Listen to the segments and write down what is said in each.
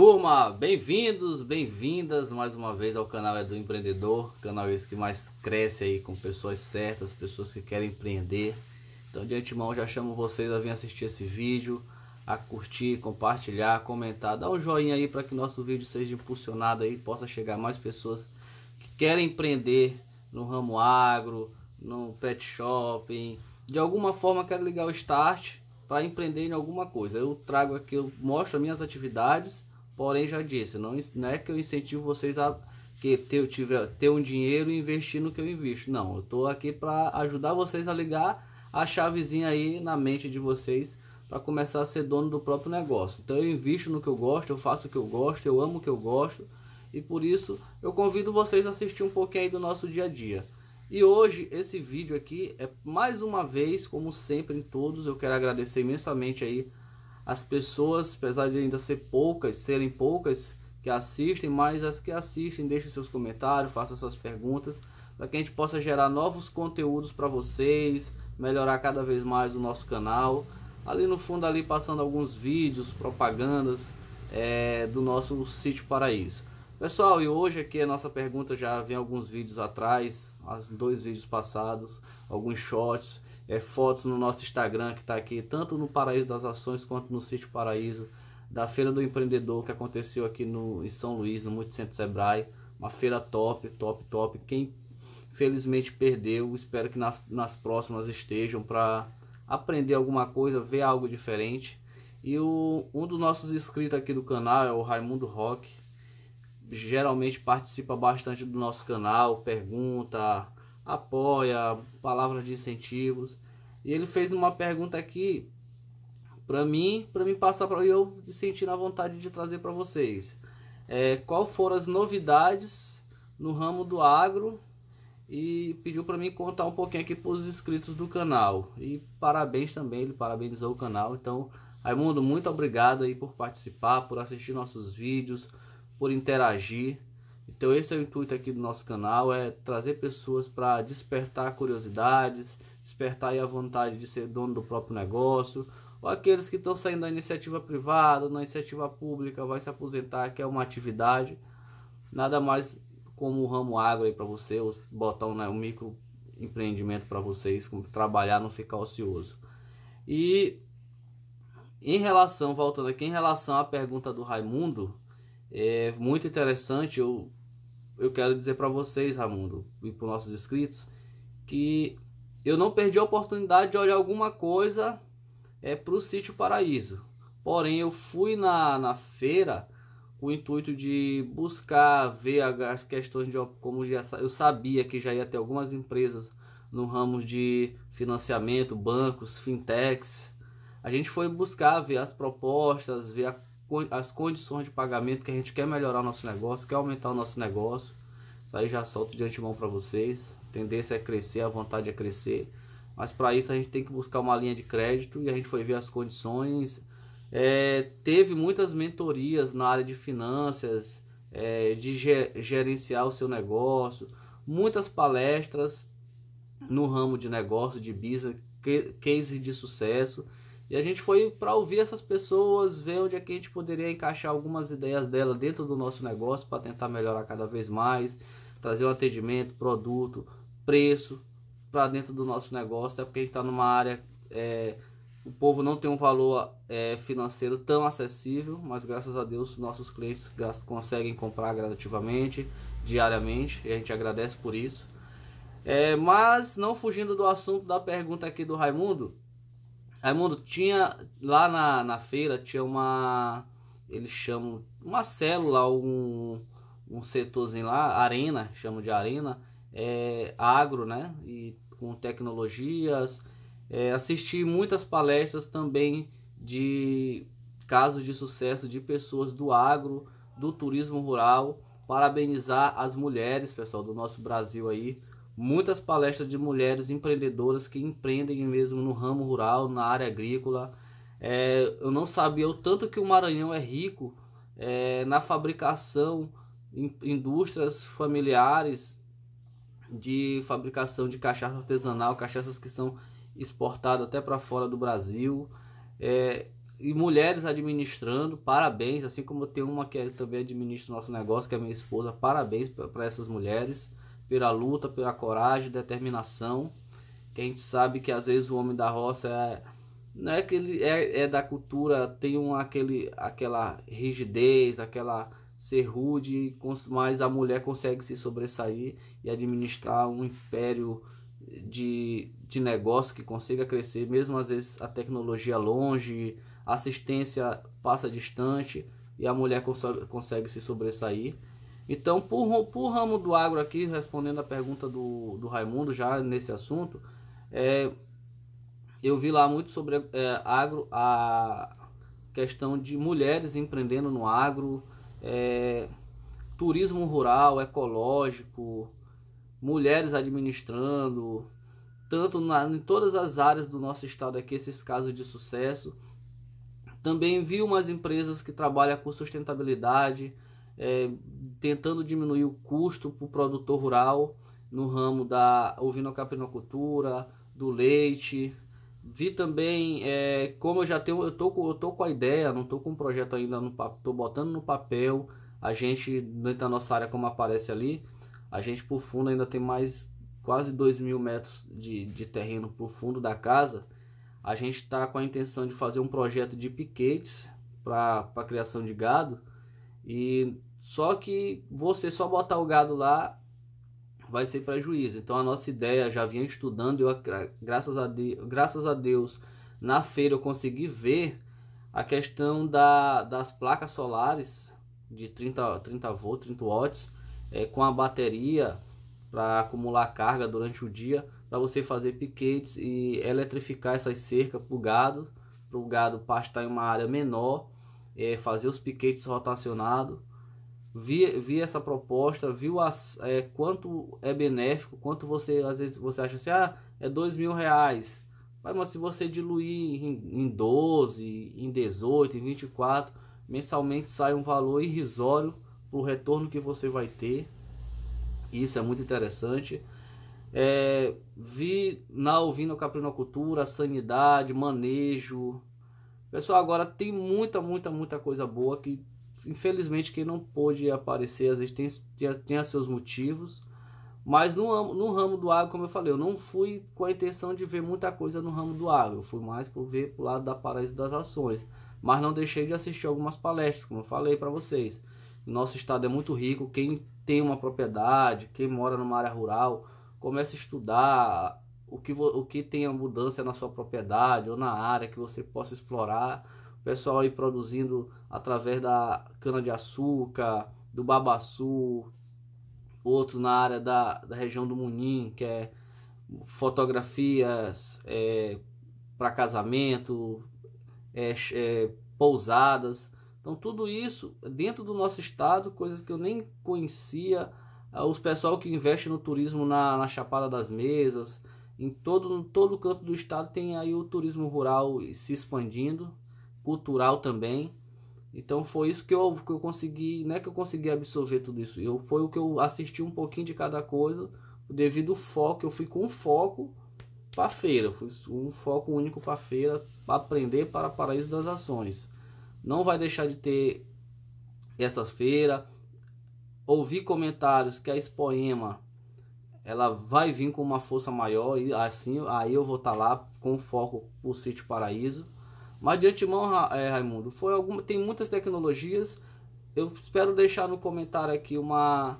Turma, bem-vindos, bem-vindas mais uma vez ao canal É do Empreendedor, canal esse que mais cresce aí com pessoas certas, pessoas que querem empreender. Então, de antemão, já chamo vocês a vir assistir esse vídeo, a curtir, compartilhar, comentar, dar um joinha aí para que nosso vídeo seja impulsionado aí, possa chegar mais pessoas que querem empreender no ramo agro, no pet shopping, de alguma forma quero ligar o start para empreender em alguma coisa. Eu trago aqui, eu mostro as minhas atividades Porém, já disse, não, não é que eu incentivo vocês a que ter, tiver, ter um dinheiro e investir no que eu invisto. Não, eu estou aqui para ajudar vocês a ligar a chavezinha aí na mente de vocês para começar a ser dono do próprio negócio. Então eu invisto no que eu gosto, eu faço o que eu gosto, eu amo o que eu gosto e por isso eu convido vocês a assistir um pouquinho aí do nosso dia a dia. E hoje esse vídeo aqui é mais uma vez, como sempre em todos, eu quero agradecer imensamente aí as pessoas, apesar de ainda ser poucas, serem poucas que assistem, mas as que assistem deixem seus comentários, façam suas perguntas, para que a gente possa gerar novos conteúdos para vocês, melhorar cada vez mais o nosso canal. Ali no fundo ali passando alguns vídeos, propagandas é, do nosso sítio Paraíso. Pessoal, e hoje aqui a nossa pergunta já vem alguns vídeos atrás, dois vídeos passados, alguns shots, é, fotos no nosso Instagram que está aqui, tanto no Paraíso das Ações quanto no Sítio Paraíso, da Feira do Empreendedor que aconteceu aqui no, em São Luís, no Multicentro Sebrae. Uma feira top, top, top. Quem felizmente perdeu, espero que nas, nas próximas estejam para aprender alguma coisa, ver algo diferente. E o, um dos nossos inscritos aqui do canal é o Raimundo Rock geralmente participa bastante do nosso canal, pergunta, apoia, palavras de incentivos. E ele fez uma pergunta aqui para mim, para me passar para eu sentir na vontade de trazer para vocês. É, qual foram as novidades no ramo do agro e pediu para mim contar um pouquinho aqui para os inscritos do canal. E parabéns também, ele parabenizou o canal. Então, Raimundo, muito obrigado aí por participar, por assistir nossos vídeos, por interagir. Então esse é o intuito aqui do nosso canal, é trazer pessoas para despertar curiosidades, despertar a vontade de ser dono do próprio negócio, ou aqueles que estão saindo da iniciativa privada, na iniciativa pública, vai se aposentar, que é uma atividade, nada mais como o ramo agro aí para você, ou botar um, né, um micro empreendimento para vocês, como trabalhar, não ficar ocioso. E em relação, voltando aqui, em relação à pergunta do Raimundo, é muito interessante. Eu, eu quero dizer para vocês, Ramundo, e para nossos inscritos, que eu não perdi a oportunidade de olhar alguma coisa é, para o sítio Paraíso. Porém, eu fui na, na feira com o intuito de buscar, ver as questões de como já, eu sabia que já ia ter algumas empresas no ramo de financiamento, bancos, fintechs. A gente foi buscar ver as propostas, ver a, as condições de pagamento que a gente quer melhorar o nosso negócio, quer aumentar o nosso negócio. Isso aí já solto de antemão para vocês. A tendência é crescer, a vontade é crescer. Mas para isso a gente tem que buscar uma linha de crédito e a gente foi ver as condições. É, teve muitas mentorias na área de finanças, é, de gerenciar o seu negócio, muitas palestras no ramo de negócio, de business, case de sucesso. E a gente foi para ouvir essas pessoas, ver onde é que a gente poderia encaixar algumas ideias dela dentro do nosso negócio para tentar melhorar cada vez mais, trazer um atendimento, produto, preço para dentro do nosso negócio, até porque a gente está numa área é, o povo não tem um valor é, financeiro tão acessível, mas graças a Deus nossos clientes conseguem comprar gradativamente, diariamente, e a gente agradece por isso. É, mas não fugindo do assunto da pergunta aqui do Raimundo, Raimundo, tinha lá na, na feira tinha uma. Eles chamam. Uma célula, um, um setorzinho lá, arena, chamam de arena, é, agro, né? E com tecnologias. É, assisti muitas palestras também de casos de sucesso de pessoas do agro, do turismo rural. Parabenizar as mulheres, pessoal, do nosso Brasil aí muitas palestras de mulheres empreendedoras que empreendem mesmo no ramo rural, na área agrícola. É, eu não sabia o tanto que o Maranhão é rico é, na fabricação, em indústrias familiares de fabricação de cachaça artesanal, cachaças que são exportadas até para fora do Brasil. É, e mulheres administrando, parabéns, assim como eu tenho uma que também administra o nosso negócio, que é minha esposa, parabéns para essas mulheres pela luta, pela coragem, determinação, que a gente sabe que às vezes o homem da roça é, não é que ele é, é da cultura, tem um, aquele, aquela rigidez, aquela ser rude, mas a mulher consegue se sobressair e administrar um império de, de negócio que consiga crescer, mesmo às vezes a tecnologia longe, a assistência passa distante e a mulher consegue se sobressair. Então, por, por ramo do agro aqui, respondendo a pergunta do, do Raimundo já nesse assunto, é, eu vi lá muito sobre é, agro, a questão de mulheres empreendendo no agro, é, turismo rural, ecológico, mulheres administrando, tanto na, em todas as áreas do nosso estado aqui, esses casos de sucesso. Também vi umas empresas que trabalham com sustentabilidade, é, tentando diminuir o custo para o produtor rural no ramo da ovinocapinocultura, do leite. Vi também, é, como eu já tenho, eu tô, eu tô com a ideia, não tô com o um projeto ainda no tô botando no papel. A gente, dentro da nossa área, como aparece ali, a gente por fundo ainda tem mais quase 2 mil metros de, de terreno por fundo da casa. A gente está com a intenção de fazer um projeto de piquetes para a criação de gado e só que você só botar o gado lá vai ser prejuízo. Então a nossa ideia já vinha estudando, eu graças a Deus, graças a Deus na feira eu consegui ver a questão da, das placas solares de 30 30 volts, 30 watts, é, com a bateria para acumular carga durante o dia, para você fazer piquetes e eletrificar essas cercas para o gado, para o gado pastar em uma área menor, é, fazer os piquetes rotacionados vi, vi essa proposta, viu as, é, quanto é benéfico, quanto você às vezes você acha assim, ah, é dois mil reais. Mas se você diluir em, em 12, em 18, em 24, mensalmente sai um valor irrisório para o retorno que você vai ter. Isso é muito interessante. É, vi na ouvindo caprinocultura, sanidade, manejo. Pessoal, agora tem muita, muita, muita coisa boa que infelizmente quem não pôde aparecer às vezes tem, tem, tem seus motivos. Mas no, no ramo do agro, como eu falei, eu não fui com a intenção de ver muita coisa no ramo do agro. Eu fui mais por ver pro lado da paralisia das ações. Mas não deixei de assistir algumas palestras, como eu falei para vocês. Nosso estado é muito rico. Quem tem uma propriedade, quem mora numa área rural, começa a estudar o que, o que tem a mudança na sua propriedade ou na área que você possa explorar pessoal aí produzindo através da cana-de-açúcar, do babaçu, outro na área da, da região do Munim, que é fotografias é, para casamento, é, é, pousadas. Então, tudo isso dentro do nosso estado, coisas que eu nem conhecia. Ah, os pessoal que investe no turismo na, na Chapada das Mesas, em todo, todo canto do estado tem aí o turismo rural se expandindo cultural também. Então foi isso que eu, que eu consegui, né, que eu consegui absorver tudo isso. Eu foi o que eu assisti um pouquinho de cada coisa, devido ao foco, eu fui com foco para feira, fui um foco único para feira, para aprender para paraíso das ações. Não vai deixar de ter essa feira. Ouvi comentários que a Expoema ela vai vir com uma força maior e assim aí eu vou estar tá lá com foco o sítio Paraíso mas de antemão, é, Raimundo, foi alguma, tem muitas tecnologias. Eu espero deixar no comentário aqui uma,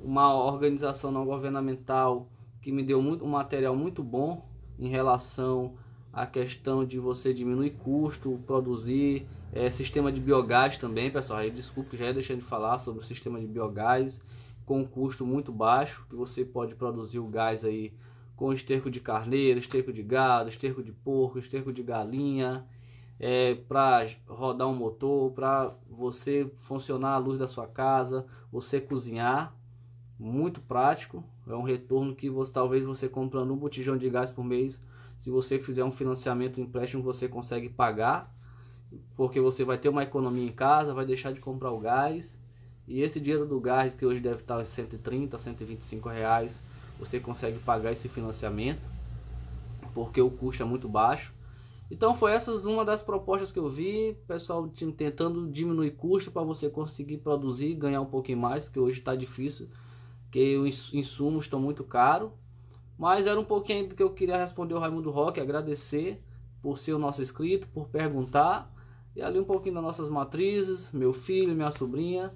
uma organização não governamental que me deu muito, um material muito bom em relação à questão de você diminuir custo, produzir é, sistema de biogás também, pessoal. Aí, desculpe, já ia deixando de falar sobre o sistema de biogás com um custo muito baixo, que você pode produzir o gás aí com esterco de carneiro, esterco de gado, esterco de porco, esterco de galinha, é, para rodar um motor, para você funcionar a luz da sua casa, você cozinhar. Muito prático, é um retorno que você, talvez você comprando um botijão de gás por mês, se você fizer um financiamento, um empréstimo, você consegue pagar, porque você vai ter uma economia em casa, vai deixar de comprar o gás, e esse dinheiro do gás, que hoje deve estar em 130, 125 reais, você consegue pagar esse financiamento, porque o custo é muito baixo então foi essas uma das propostas que eu vi, pessoal tentando diminuir custo para você conseguir produzir, ganhar um pouquinho mais, que hoje está difícil, que os insumos estão muito caros. Mas era um pouquinho do que eu queria responder ao Raimundo Roque, agradecer por ser o nosso inscrito, por perguntar. E ali um pouquinho das nossas matrizes, meu filho, minha sobrinha,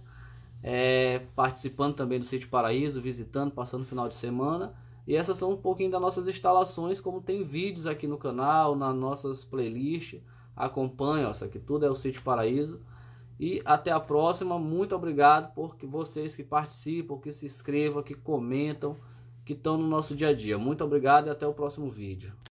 é, participando também do Sítio Paraíso, visitando, passando o final de semana. E essas são um pouquinho das nossas instalações, como tem vídeos aqui no canal, nas nossas playlists. Acompanhe, ó, isso aqui tudo é o Sítio Paraíso. E até a próxima. Muito obrigado por vocês que participam, que se inscrevam, que comentam, que estão no nosso dia a dia. Muito obrigado e até o próximo vídeo.